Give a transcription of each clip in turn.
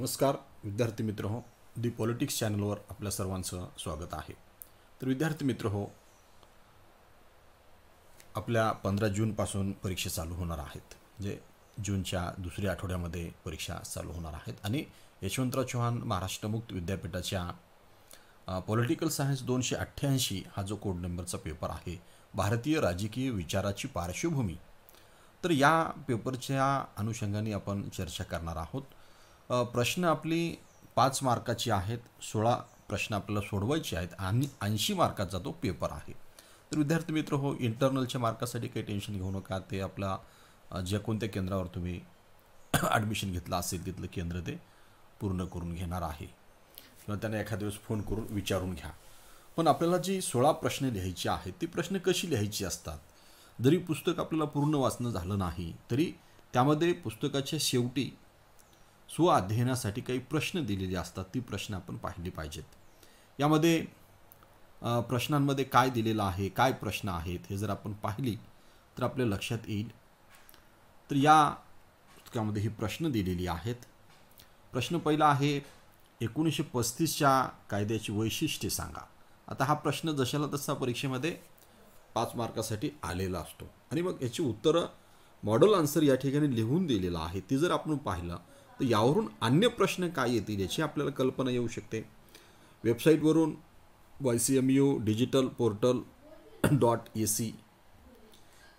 नमस्कार विद्यार्थी मित्र हो दी पॉलिटिक्स चॅनलवर आपल्या सर्वांचं स्वागत आहे तर विद्यार्थी मित्र हो आपल्या पंधरा जूनपासून परीक्षा चालू होणार आहेत म्हणजे जूनच्या दुसऱ्या आठवड्यामध्ये परीक्षा चालू होणार आहेत आणि यशवंतराव चव्हाण मुक्त विद्यापीठाच्या पॉलिटिकल सायन्स दोनशे अठ्ठ्याऐंशी हा जो कोड नंबरचा पेपर आहे भारतीय राजकीय विचाराची पार्श्वभूमी तर या पेपरच्या अनुषंगाने आपण चर्चा करणार आहोत प्रश्न आपली पाच मार्काची आहेत सोळा प्रश्न आपल्याला सोडवायचे आहेत आणि ऐंशी मार्काचा तो पेपर आहे तर विद्यार्थी मित्र हो इंटरनलच्या मार्कासाठी काही टेन्शन घेऊ नका ते आपला ज्या कोणत्या केंद्रावर तुम्ही ॲडमिशन घेतलं असेल तिथलं केंद्र ते पूर्ण करून घेणार आहे किंवा त्यांना एखाद्या वेळेस फोन करून विचारून घ्या पण आपल्याला जी सोळा प्रश्न लिहायचे आहेत ती प्रश्न कशी लिहायची असतात जरी पुस्तक आपल्याला पूर्ण वाचणं झालं नाही तरी त्यामध्ये पुस्तकाच्या शेवटी स्व अध्ययनासाठी काही प्रश्न दिलेले असतात ती प्रश्न आपण पाहिली पाहिजेत यामध्ये प्रश्नांमध्ये काय दिलेलं आहे काय प्रश्न आहेत हे जर आपण पाहिली तर आपल्या लक्षात येईल तर या पुस्तकामध्ये हे प्रश्न दिलेली आहेत प्रश्न पहिला आहे एकोणीसशे पस्तीसच्या कायद्याची वैशिष्ट्ये सांगा आता हा प्रश्न जशाला तसा परीक्षेमध्ये पाच मार्कासाठी आलेला असतो आणि मग याची उत्तरं मॉडल आन्सर या ठिकाणी लिहून दिलेलं आहे ती जर आपण पाहिलं तर यावरून अन्य प्रश्न काय येतील याची आपल्याला कल्पना येऊ शकते वेबसाईटवरून Y C M U digital portal dot A C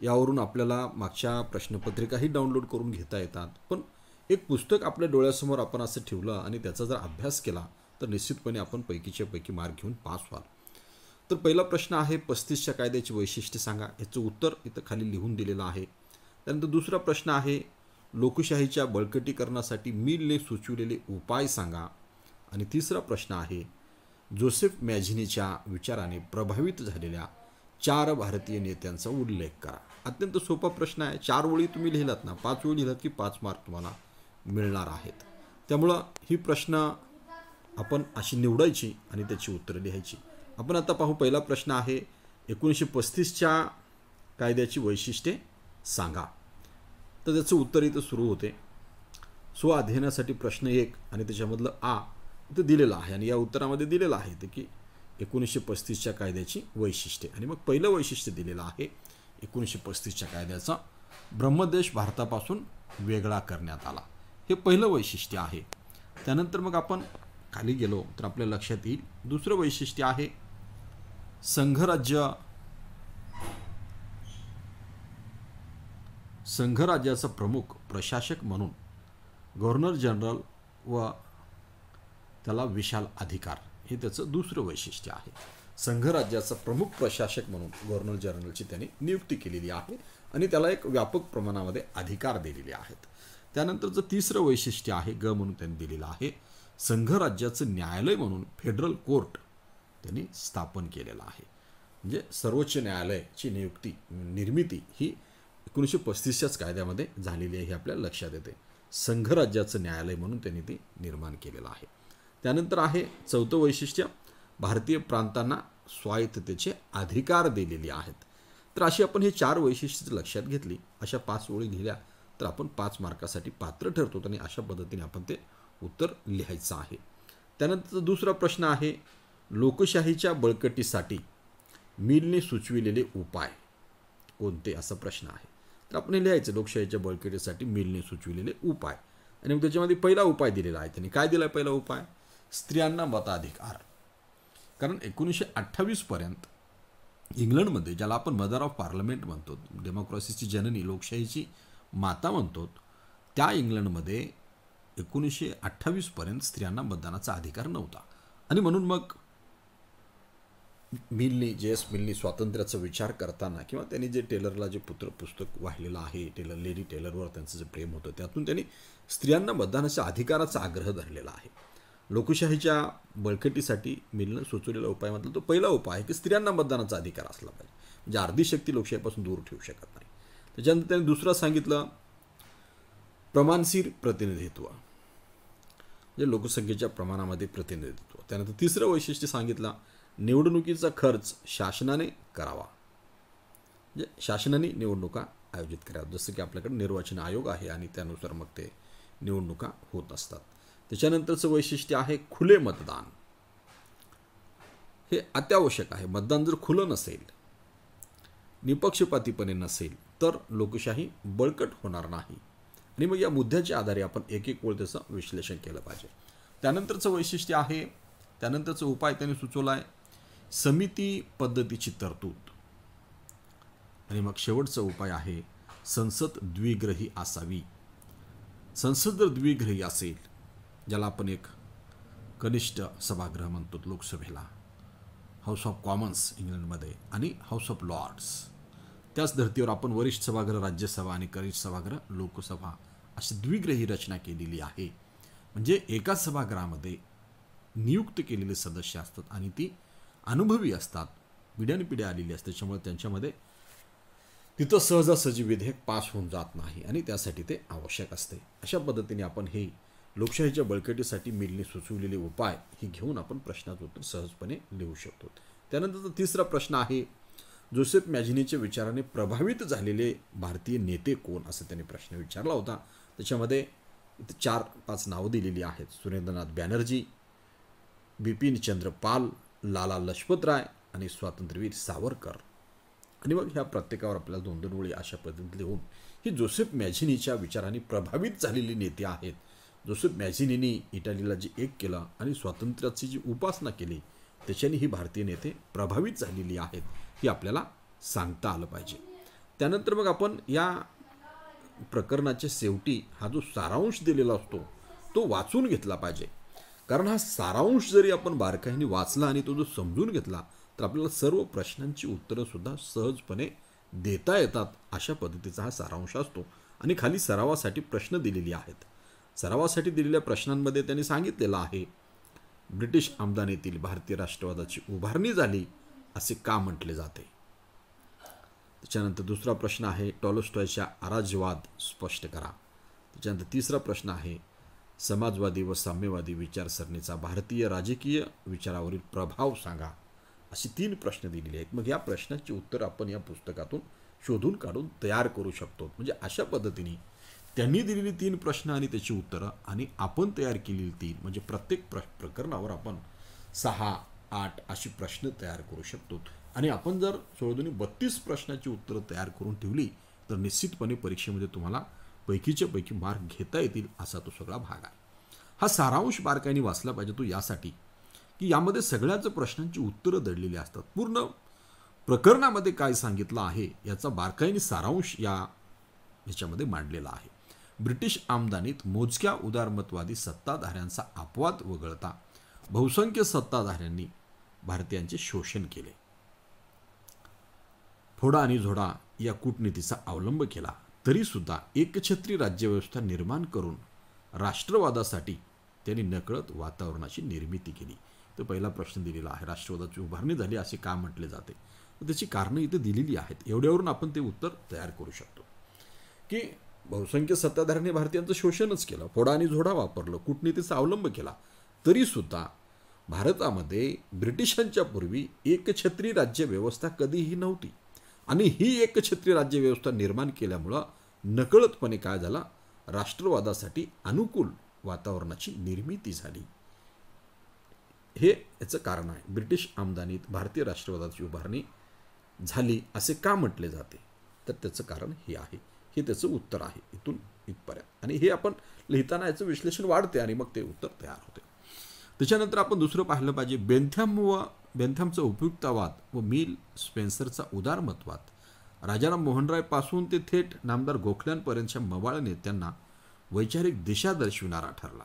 यावरून आपल्याला मागच्या प्रश्नपत्रिकाही डाउनलोड करून घेता येतात पण एक पुस्तक आपल्या डोळ्यासमोर आपण असं ठेवलं आणि त्याचा जर अभ्यास केला तर निश्चितपणे आपण पैकीच्या पैकी मार्क घेऊन पास व्हाल तर पहिला प्रश्न आहे पस्तीसच्या कायद्याची वैशिष्ट्ये सांगा याचं उत्तर इथं खाली लिहून दिलेलं आहे त्यानंतर दुसरा प्रश्न आहे लोकशाहीच्या बळकटीकरणासाठी मिलने सुचविलेले उपाय सांगा आणि तिसरा प्रश्न आहे जोसेफ मॅझिनीच्या विचाराने प्रभावित झालेल्या चार भारतीय नेत्यांचा उल्लेख करा अत्यंत सोपा प्रश्न आहे चार ओळी तुम्ही लिहिलात ना पाच ओळी लिहिलात की पाच मार्क तुम्हाला मिळणार आहेत त्यामुळं ही प्रश्न आपण अशी निवडायची आणि त्याची उत्तरं लिहायची आपण आता पाहू पहिला प्रश्न आहे एकोणीसशे पस्तीसच्या कायद्याची वैशिष्ट्ये सांगा तर त्याचं उत्तर इथं सुरू होते स्व अध्ययनासाठी प्रश्न एक आणि त्याच्यामधलं आ इथं दिलेलं आहे आणि या उत्तरामध्ये दिलेलं आहे ते की एकोणीसशे पस्तीसच्या कायद्याची वैशिष्ट्ये आणि मग पहिलं वैशिष्ट्य दिलेलं आहे एकोणीसशे पस्तीसच्या कायद्याचा ब्रह्मदेश भारतापासून वेगळा करण्यात आला हे पहिलं वैशिष्ट्य आहे त्यानंतर मग आपण खाली गेलो तर आपल्या लक्षात येईल दुसरं वैशिष्ट्य आहे संघराज्य संघराज्याचा प्रमुख प्रशासक म्हणून गव्हर्नर जनरल व त्याला विशाल अधिकार हे त्याचं दुसरं वैशिष्ट्य आहे संघराज्याचा प्रमुख प्रशासक म्हणून गव्हर्नर जनरलची त्यांनी नियुक्ती केलेली आहे आणि त्याला एक व्यापक प्रमाणामध्ये अधिकार दिलेले आहेत त्यानंतरचं तिसरं वैशिष्ट्य आहे ग म्हणून त्यांनी दिलेलं आहे संघराज्याचं न्यायालय म्हणून फेडरल कोर्ट त्यांनी स्थापन केलेलं आहे म्हणजे सर्वोच्च न्यायालयाची नियुक्ती निर्मिती ही एकोणीसशे पस्तीसच्याच कायद्यामध्ये झालेली आहे हे आपल्याला लक्षात येते संघराज्याचं न्यायालय म्हणून त्यांनी ते निर्माण केलेलं आहे त्यानंतर आहे चौथं वैशिष्ट्य भारतीय प्रांतांना स्वायत्ततेचे अधिकार दिलेले आहेत तर अशी आपण हे चार वैशिष्ट्य लक्षात घेतली अशा पाच ओळी लिहिल्या तर आपण पाच मार्कासाठी पात्र ठरतो आणि अशा पद्धतीने आपण ते उत्तर लिहायचं आहे त्यानंतर दुसरा प्रश्न आहे लोकशाहीच्या बळकटीसाठी मिलने सुचविलेले उपाय कोणते असा प्रश्न आहे तर आपण लिहायचं लोकशाहीच्या बळकटीसाठी मिलने सुचविलेले उपाय आणि मग त्याच्यामध्ये पहिला उपाय दिलेला आहे त्यांनी काय दिला आहे पहिला उपाय स्त्रियांना मताधिकार कारण एकोणीसशे अठ्ठावीसपर्यंत इंग्लंडमध्ये ज्याला आपण मदर ऑफ पार्लमेंट म्हणतो डेमोक्रेसीची जननी लोकशाहीची माता म्हणतो त्या इंग्लंडमध्ये एकोणीसशे अठ्ठावीसपर्यंत स्त्रियांना मतदानाचा अधिकार नव्हता आणि म्हणून मग मिलनी जे एस मिलनी स्वातंत्र्याचा विचार करताना किंवा त्यांनी जे टेलरला जे पुत्र पुस्तक वाहिलेलं आहे टेलर लेडी टेलरवर त्यांचं जे प्रेम होतं त्यातून त्यांनी स्त्रियांना मतदानाच्या अधिकाराचा आग्रह धरलेला आहे लोकशाहीच्या बळकटीसाठी मिलनं सुचवलेला उपाय म्हटलं तो पहिला उपाय आहे की स्त्रियांना मतदानाचा अधिकार असला पाहिजे म्हणजे अर्धी शक्ती लोकशाहीपासून दूर ठेवू शकत नाही त्याच्यानंतर त्यांनी दुसरं सांगितलं प्रमाणशीर प्रतिनिधित्व म्हणजे लोकसंख्येच्या प्रमाणामध्ये प्रतिनिधित्व त्यानंतर तिसरं वैशिष्ट्य सांगितलं निवडणुकीचा खर्च शासनाने करावा म्हणजे शासनाने निवडणुका आयोजित कराव्यात जसं की आपल्याकडे निर्वाचन आयोग आहे आणि त्यानुसार मग ते निवडणुका होत असतात त्याच्यानंतरचं वैशिष्ट्य आहे खुले मतदान हे अत्यावश्यक आहे मतदान जर खुलं नसेल निपक्षपातीपणे नसेल तर लोकशाही बळकट होणार नाही आणि मग या मुद्द्याच्या आधारे आपण एक एक वेळ त्याचं विश्लेषण केलं पाहिजे त्यानंतरचं वैशिष्ट्य आहे त्यानंतरचं उपाय त्यांनी सुचवला आहे समिती पद्धतीची तरतूद आणि मग शेवटचा उपाय आहे संसद द्विग्रही असावी संसद जर द्विग्रही असेल ज्याला आपण एक कनिष्ठ सभागृह म्हणतो लोकसभेला हाऊस ऑफ कॉमन्स इंग्लंडमध्ये आणि हाऊस ऑफ लॉर्ड्स त्याच धर्तीवर आपण वरिष्ठ सभागृह राज्यसभा आणि कनिष्ठ सभागृह लोकसभा अशी द्विग्रही रचना केलेली आहे म्हणजे एका सभागृहामध्ये नियुक्त केलेले सदस्य असतात आणि ती अनुभवी असतात पिढ्याने पिढ्या आलेली असते त्याच्यामुळे त्यांच्यामध्ये तिथं सहजासहजी विधेयक पास होऊन जात नाही आणि त्यासाठी ते आवश्यक असते अशा पद्धतीने आपण हे लोकशाहीच्या बळकटीसाठी मिलने सुचवलेले उपाय हे घेऊन आपण प्रश्नाचं उत्तर सहजपणे लिहू शकतो त्यानंतरचा तिसरा प्रश्न आहे जोसेफ मॅझिनीच्या विचाराने प्रभावित झालेले भारतीय नेते कोण असं त्यांनी प्रश्न विचारला होता त्याच्यामध्ये चार पाच नावं दिलेली आहेत सुरेंद्रनाथ बॅनर्जी बिपिन चंद्र पाल लाला लजपतराय आणि स्वातंत्र्यवीर सावरकर आणि मग ह्या प्रत्येकावर आपल्याला दोन दोन वेळी अशा पद्धतीने होऊन ही जोसेफ मॅझिनीच्या विचाराने प्रभावित झालेली नेते आहेत जोसेफ मॅझिनीने इटालीला जे एक केलं आणि स्वातंत्र्याची जी उपासना केली त्याच्याने ही भारतीय नेते प्रभावित झालेली आहेत ही आपल्याला सांगता आलं पाहिजे त्यानंतर मग आपण या प्रकरणाच्या शेवटी हा जो सारांश दिलेला असतो तो वाचून घेतला पाहिजे कारण हा सारांश जरी आपण बारकाईने वाचला आणि तो जो समजून घेतला तर आपल्याला सर्व प्रश्नांची उत्तरंसुद्धा सहजपणे देता येतात अशा पद्धतीचा हा सारांश असतो आणि खाली सरावासाठी प्रश्न दिलेली आहेत सरावासाठी दिलेल्या प्रश्नांमध्ये त्यांनी सांगितलेलं आहे ब्रिटिश आमदानीतील भारतीय राष्ट्रवादाची उभारणी झाली असे का म्हटले जाते त्याच्यानंतर दुसरा प्रश्न आहे टॉलोस्टॉयच्या अराजवाद स्पष्ट करा त्याच्यानंतर तिसरा प्रश्न आहे समाजवादी व साम्यवादी विचारसरणीचा भारतीय राजकीय विचारावरील प्रभाव सांगा अशी तीन प्रश्न दिलेले आहेत मग या प्रश्नाची उत्तर आपण या पुस्तकातून शोधून काढून तयार करू शकतो म्हणजे अशा पद्धतीने त्यांनी दिलेली तीन प्रश्न आणि त्याची उत्तरं आणि आपण तयार केलेली तीन म्हणजे प्रत्येक प्र प्रकरणावर आपण सहा आठ अशी प्रश्न तयार करू शकतो आणि आपण जर सोळदोनी बत्तीस प्रश्नाची उत्तरं तयार करून ठेवली तर निश्चितपणे परीक्षेमध्ये तुम्हाला पैकीच्या पैकी मार्क घेता येतील असा तो सगळा भाग आहे हा सारांश बारकाईने वाचला पाहिजे तो यासाठी की यामध्ये सगळ्याच प्रश्नांची उत्तरं दडलेली असतात पूर्ण प्रकरणामध्ये काय सांगितलं आहे याचा बारकाईने सारांश या ह्याच्यामध्ये मांडलेला आहे ब्रिटिश आमदानीत मोजक्या उदारमतवादी सत्ताधाऱ्यांचा अपवाद वगळता बहुसंख्य सत्ताधाऱ्यांनी भारतीयांचे शोषण केले फोडा आणि झोडा या कूटनीतीचा अवलंब केला तरीसुद्धा एकछत्री राज्यव्यवस्था निर्माण करून राष्ट्रवादासाठी त्यांनी नकळत वातावरणाची निर्मिती केली तर पहिला प्रश्न दिलेला आहे राष्ट्रवादाची उभारणी झाली असे का म्हटले जाते त्याची कारणं इथे दिलेली आहेत एवढ्यावरून आपण ते उत्तर तयार करू शकतो की बहुसंख्य सत्ताधाऱ्यांनी भारतीयांचं शोषणच केलं फोडा आणि झोडा वापरलं कूटनीतीचा अवलंब केला तरीसुद्धा भारतामध्ये ब्रिटिशांच्या पूर्वी एकछत्री राज्यव्यवस्था कधीही नव्हती आणि ही एकछत्री राज्यव्यवस्था निर्माण केल्यामुळं नकळतपणे काय झाला राष्ट्रवादासाठी अनुकूल वातावरणाची निर्मिती झाली हे याचं कारण आहे ब्रिटिश आमदानीत भारतीय राष्ट्रवादाची उभारणी झाली असे का म्हटले जाते तर त्याचं कारण हे आहे हे त्याचं उत्तर आहे इथून इथपर्यंत आणि हे आपण लिहिताना याचं विश्लेषण वाढते आणि मग ते उत्तर तयार होते त्याच्यानंतर आपण दुसरं पाहिलं पाहिजे बेंथॅम व बेंथॅमचा उपयुक्तवाद व मिल स्पेन्सरचा उदारमतवाद राजाराम पासून ते थेट नामदार गोखल्यांपर्यंतच्या मवाळ नेत्यांना वैचारिक दिशा दर्शविणारा ठरला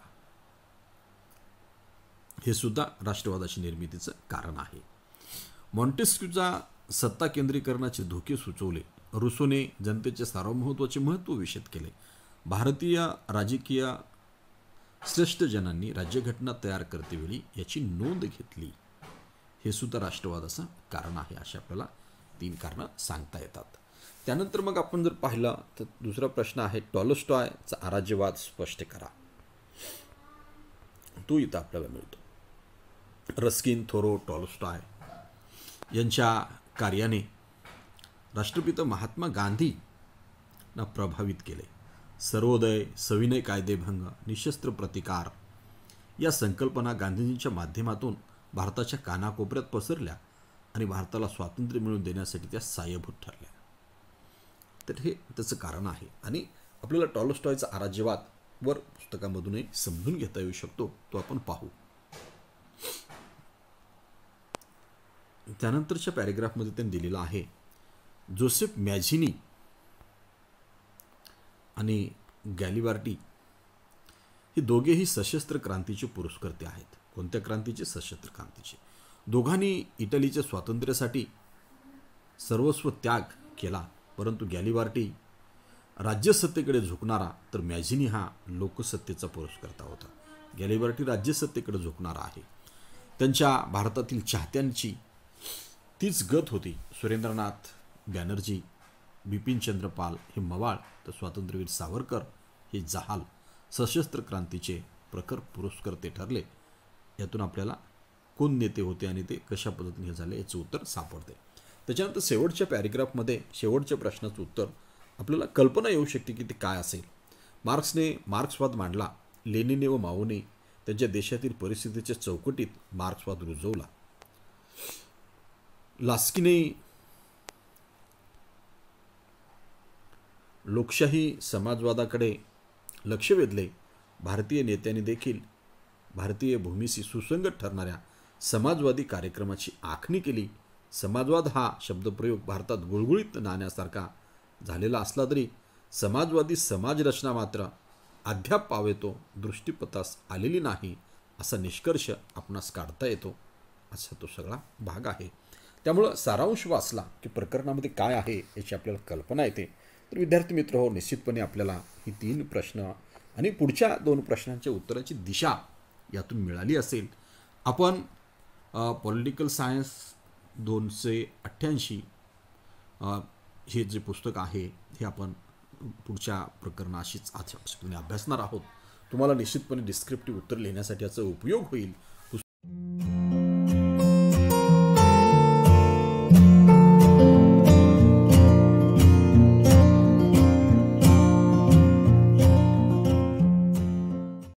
हे सुद्धा राष्ट्रवादाची निर्मितीचं कारण आहे मॉन्टेस्क्यूचा सत्ता केंद्रीकरणाचे धोके सुचवले रुसोने जनतेचे सार्वमहत्वाचे महत्त्व विषद केले भारतीय राजकीय श्रेष्ठ जनांनी राज्यघटना तयार करतेवेळी याची नोंद घेतली हे सुद्धा राष्ट्रवादाचं कारण आहे असे आपल्याला तीन कारण सांगता येतात त्यानंतर मग आपण जर पाहिलं तर दुसरा प्रश्न आहे टॉलस्टॉयचा आराज्यवाद स्पष्ट करा तो इथं आपल्याला मिळतो रस्किन थोरो टॉलस्टॉय यांच्या कार्याने राष्ट्रपिता महात्मा गांधी गांधींना प्रभावित केले सर्वोदय सविनय कायदेभंग निशस्त्र प्रतिकार या संकल्पना गांधीजींच्या माध्यमातून भारताच्या कानाकोपऱ्यात पसरल्या आणि भारताला स्वातंत्र्य मिळवून देण्यासाठी त्या सहाय्यभूत ठरल्या तर हे त्याचं कारण आहे आणि आपल्याला टॉलस्टॉयचा आराज्यवाद वर पुस्तकामधूनही समजून घेता येऊ शकतो तो आपण पाहू त्यानंतरच्या पॅरेग्राफमध्ये त्यांनी दिलेला आहे जोसेफ मॅझिनी आणि गॅलिवार्टी हे दोघेही सशस्त्र क्रांतीचे पुरस्कर्ते आहेत कोणत्या क्रांतीचे सशस्त्र क्रांतीचे दोघांनी इटलीच्या स्वातंत्र्यासाठी सर्वस्व त्याग केला परंतु गॅलिवार्टी राज्यसत्तेकडे झुकणारा तर मॅझिनी हा लोकसत्तेचा पुरस्कर्ता होता गॅलिवार्टी राज्यसत्तेकडे झुकणारा आहे त्यांच्या भारतातील चाहत्यांची तीच गत होती सुरेंद्रनाथ बॅनर्जी बिपिन चंद्रपाल हे मवाळ तर स्वातंत्र्यवीर सावरकर हे जहाल सशस्त्र क्रांतीचे प्रखर पुरस्कर्ते ठरले यातून आपल्याला कोण नेते होते आणि ते कशा पद्धतीने झाले याचं उत्तर सापडते त्याच्यानंतर शेवटच्या पॅरेग्राफमध्ये शेवटच्या प्रश्नाचं उत्तर आपल्याला कल्पना येऊ शकते की ते काय असेल मार्क्सने मार्क्सवाद मांडला लेनिने व माओने त्यांच्या देशातील परिस्थितीच्या चौकटीत मार्क्सवाद रुजवला लास्कीने लोकशाही समाजवादाकडे लक्ष वेधले भारतीय नेत्यांनी देखील भारतीय भूमीशी सुसंगत ठरणाऱ्या समाजवादी कार्यक्रमाची आखणी केली समाजवाद हा शब्दप्रयोग भारतात गुळगुळीत नाण्यासारखा झालेला असला तरी समाजवादी समाजरचना मात्र अद्याप पावेतो दृष्टीपथास आलेली नाही असा निष्कर्ष आपणास काढता येतो असा तो सगळा भाग आहे त्यामुळं सारांश वाचला की प्रकरणामध्ये काय आहे याची आपल्याला कल्पना येते तर विद्यार्थी मित्र हो निश्चितपणे आपल्याला ही तीन प्रश्न आणि पुढच्या दोन प्रश्नांच्या उत्तराची दिशा यातून मिळाली असेल आपण पॉलिटिकल सायन्स दोनशे अठ्ठ्याऐंशी हे जे पुस्तक आहे हे आपण पुढच्या प्रकरणाशीच आज अभ्यासणार आहोत तुम्हाला निश्चितपणे डिस्क्रिप्टिव्ह उत्तर लिहिण्यासाठी याचा उपयोग होईल